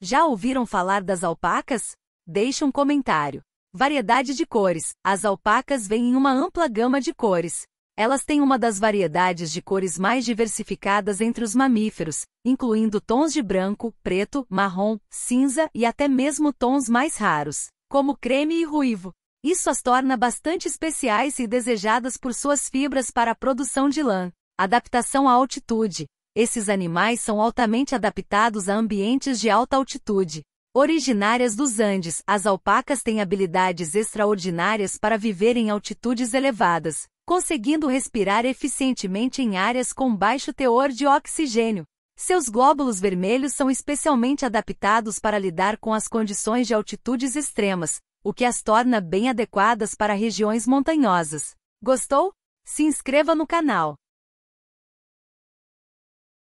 Já ouviram falar das alpacas? Deixe um comentário. Variedade de cores. As alpacas vêm em uma ampla gama de cores. Elas têm uma das variedades de cores mais diversificadas entre os mamíferos, incluindo tons de branco, preto, marrom, cinza e até mesmo tons mais raros, como creme e ruivo. Isso as torna bastante especiais e desejadas por suas fibras para a produção de lã. Adaptação à altitude. Esses animais são altamente adaptados a ambientes de alta altitude. Originárias dos Andes, as alpacas têm habilidades extraordinárias para viver em altitudes elevadas, conseguindo respirar eficientemente em áreas com baixo teor de oxigênio. Seus glóbulos vermelhos são especialmente adaptados para lidar com as condições de altitudes extremas, o que as torna bem adequadas para regiões montanhosas. Gostou? Se inscreva no canal.